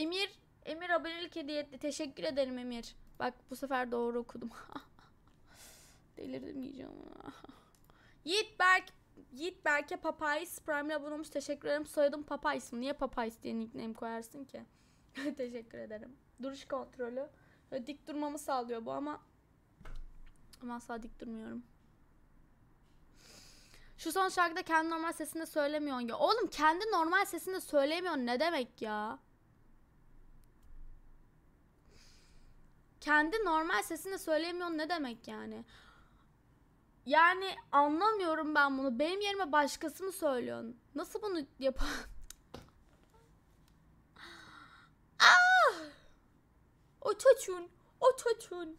Emir. Emir abonelik hediye Teşekkür ederim Emir. Bak bu sefer doğru okudum. Delirdim yiyeceğim. Yiğit Berk. Yiğit Berk'e Papayis Prime'le abone olmuş. Teşekkür ederim. Soyadım Papayis mi? Niye Papayis diye nickname koyarsın ki? Teşekkür ederim. Duruş kontrolü. Böyle dik durmamı sağlıyor bu ama ama asla dik durmuyorum. Şu son şarkıda kendi normal sesinde söylemiyorsun ya. Oğlum kendi normal sesinde söylemiyorsun ne demek ya? kendi normal sesinde söylemiyor ne demek yani? Yani anlamıyorum ben bunu. Benim yerime başkası mı söylüyor? Nasıl bunu yap? ah! O çocuğun, o çocuğun.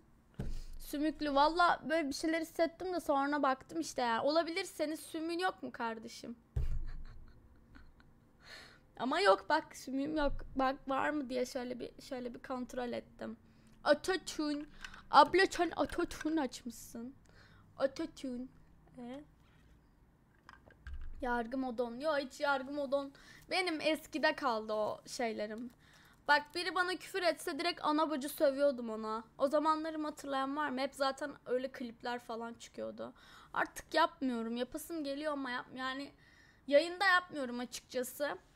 Sümüklü valla böyle bir şeyler hissettim de sonra baktım işte yani. Olabilir senin sümüğün yok mu kardeşim? Ama yok bak sümüğüm yok. Bak var mı diye şöyle bir şöyle bir kontrol ettim. Atatürk. Abla sen Atatürk açmışsın. Atatürk. Ee? Yargı modon. Yo hiç yargı modon. Benim eskide kaldı o şeylerim. Bak biri bana küfür etse direkt ana bacı sövüyordum ona. O zamanlarım hatırlayan var mı? Hep zaten öyle klipler falan çıkıyordu. Artık yapmıyorum. Yapasım geliyor ama yap yani yayında yapmıyorum açıkçası.